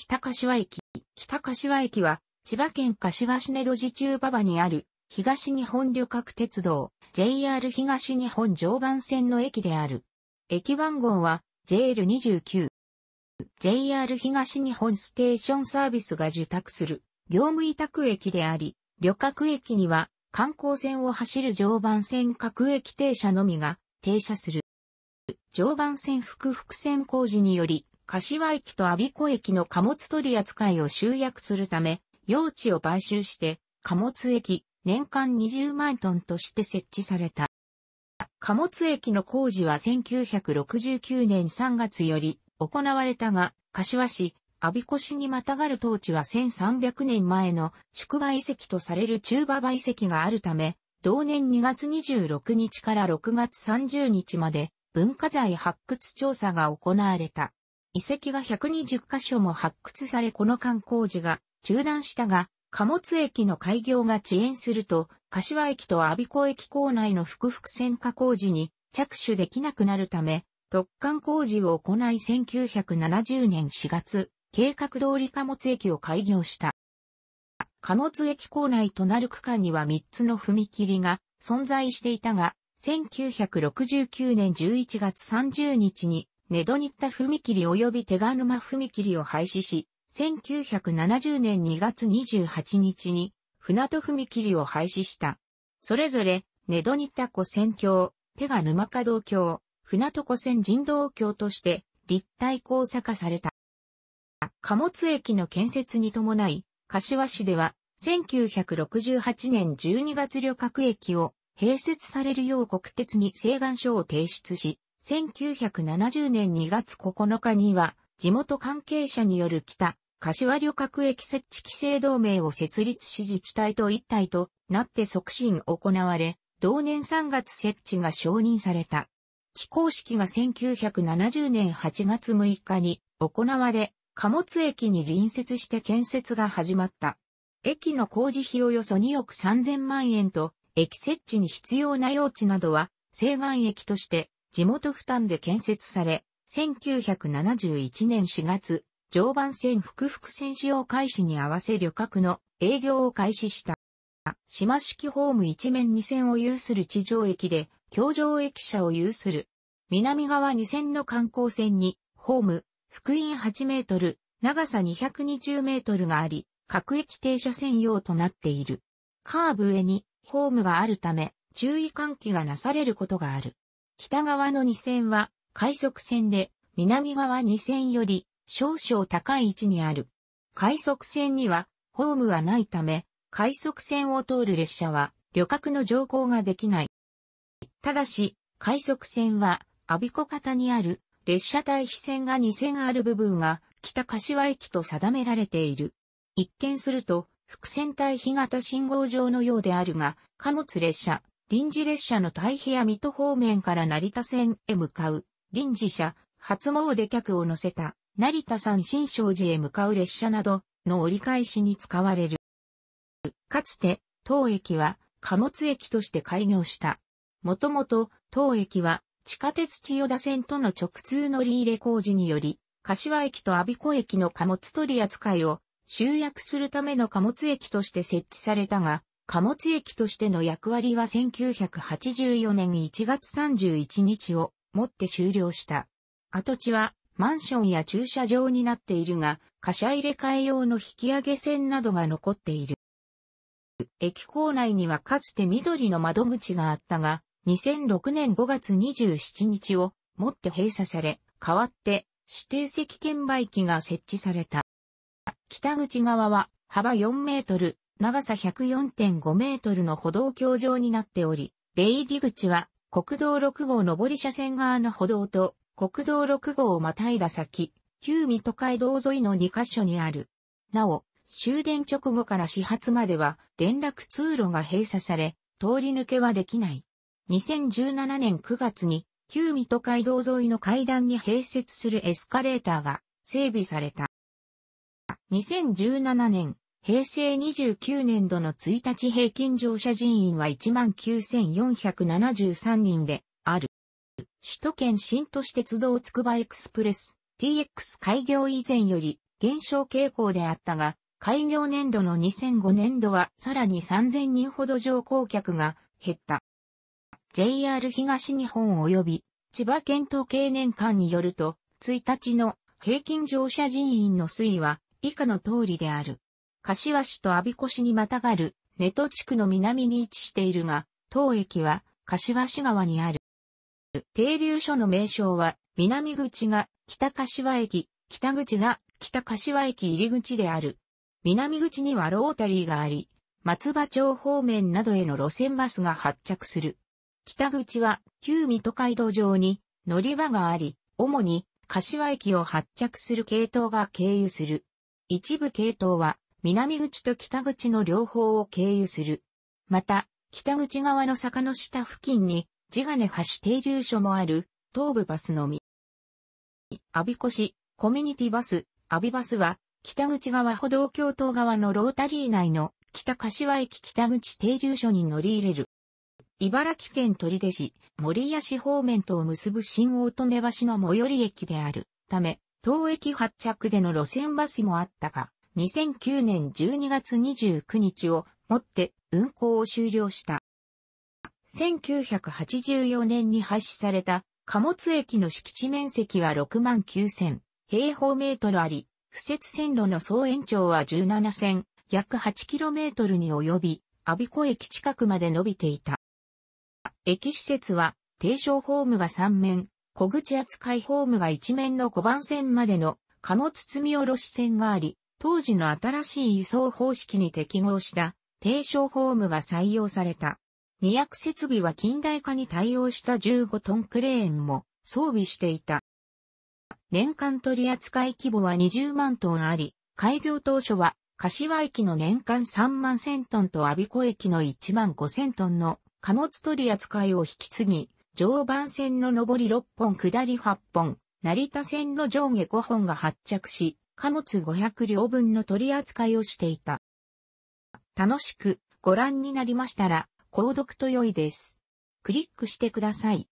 北柏駅。北柏駅は、千葉県柏市根戸寺中馬場にある、東日本旅客鉄道、JR 東日本常磐線の駅である。駅番号は、JL29。JR 東日本ステーションサービスが受託する、業務委託駅であり、旅客駅には、観光船を走る常磐線各駅停車のみが、停車する。常磐線複々線工事により、柏駅と阿鼻子駅の貨物取り扱いを集約するため、用地を買収して、貨物駅、年間20万トンとして設置された。貨物駅の工事は1969年3月より行われたが、柏市、阿鼻子市にまたがる当地は1300年前の宿場遺跡とされる中馬場遺跡があるため、同年2月26日から6月30日まで文化財発掘調査が行われた。遺跡が120カ所も発掘されこの間工事が中断したが、貨物駅の開業が遅延すると、柏駅と阿鼻子駅構内の複々線化工事に着手できなくなるため、特貫工事を行い1970年4月、計画通り貨物駅を開業した。貨物駅構内となる区間には3つの踏切が存在していたが、1969年11月30日にネドニッタ踏切及び手賀沼踏切を廃止し、1970年2月28日に船戸踏切を廃止した。それぞれ、ネドニッタ湖線橋、手賀沼河道橋、船戸湖線人道橋として立体交差化された。貨物駅の建設に伴い、柏市では1968年12月旅客駅を併設されるよう国鉄に請願書を提出し、1970年2月9日には、地元関係者による北、柏旅客駅設置規制同盟を設立し自治体と一体となって促進行われ、同年3月設置が承認された。起工式が1970年8月6日に行われ、貨物駅に隣接して建設が始まった。駅の工事費およそ2億3000万円と、駅設置に必要な用地などは、西岸駅として地元負担で建設され、1971年4月、常磐線福福線使用開始に合わせ旅客の営業を開始した。島式ホーム一面二線を有する地上駅で、京上駅舎を有する。南側二線の観光線に、ホーム、福音8メートル、長さ220メートルがあり、各駅停車専用となっている。カーブ上に、ホームがあるため、注意喚起がなされることがある。北側の2線は快速線で、南側2線より少々高い位置にある。快速線にはホームはないため、快速線を通る列車は旅客の乗降ができない。ただし、快速線は、阿鼻子方にある列車対比線が2線ある部分が北柏駅と定められている。一見すると、伏線対比型信号場のようであるが、貨物列車、臨時列車の太平や水戸方面から成田線へ向かう、臨時車、初詣客を乗せた、成田山新勝寺へ向かう列車などの折り返しに使われる。かつて、当駅は貨物駅として開業した。もともと、当駅は地下鉄千代田線との直通乗り入れ工事により、柏駅と阿鼻子駅の貨物取り扱いを集約するための貨物駅として設置されたが、貨物駅としての役割は1984年1月31日をもって終了した。跡地はマンションや駐車場になっているが、貨車入れ替え用の引き上げ線などが残っている。駅構内にはかつて緑の窓口があったが、2006年5月27日をもって閉鎖され、代わって指定席券売機が設置された。北口側は幅4メートル、長さ104.5メートルの歩道橋上になっており、出入り口は国道6号上り車線側の歩道と国道6号をまたいだ先、旧水戸街道沿いの2カ所にある。なお、終電直後から始発までは連絡通路が閉鎖され、通り抜けはできない。2017年9月に、旧水戸街道沿いの階段に併設するエスカレーターが整備された。2017年平成29年度の1日平均乗車人員は19,473人である。首都圏新都市鉄道つくばエクスプレス TX 開業以前より減少傾向であったが、開業年度の2005年度はさらに3000人ほど乗降客が減った。JR 東日本及び千葉県統計年間によると、1日の平均乗車人員の推移は以下の通りである。柏市と阿鼻子市にまたがる、ネト地区の南に位置しているが、当駅は、柏市川にある。停留所の名称は、南口が北柏駅、北口が北柏駅入り口である。南口にはロータリーがあり、松葉町方面などへの路線バスが発着する。北口は旧水戸街道上に乗り場があり、主に柏駅を発着する系統が経由する。一部系統は南口と北口の両方を経由する。また、北口側の坂の下付近に、地金橋停留所もある、東部バスのみ。阿ビコ市、コミュニティバス、阿ビバスは、北口側歩道橋頭側のロータリー内の北柏駅北口停留所に乗り入れる。茨城県取手市、森谷市方面とを結ぶ新大利根橋の最寄り駅であるため、当駅発着での路線バスもあったが、2009年12月29日をもって運行を終了した。1984年に廃止された貨物駅の敷地面積は6万9000平方メートルあり、不設線路の総延長は17線、約8トルに及び、阿鼻子駅近くまで伸びていた。駅施設は、低床ホームが3面、小口扱いホームが1面の5番線までの貨物積み下ろし線があり、当時の新しい輸送方式に適合した低床ホームが採用された。二役設備は近代化に対応した15トンクレーンも装備していた。年間取扱規模は20万トンあり、開業当初は柏駅の年間3万1000トンと阿鼻子駅の1万5000トンの貨物取扱いを引き継ぎ、常磐線の上り6本下り8本、成田線の上下5本が発着し、貨物500両分の取り扱いをしていた。楽しくご覧になりましたら、購読と良いです。クリックしてください。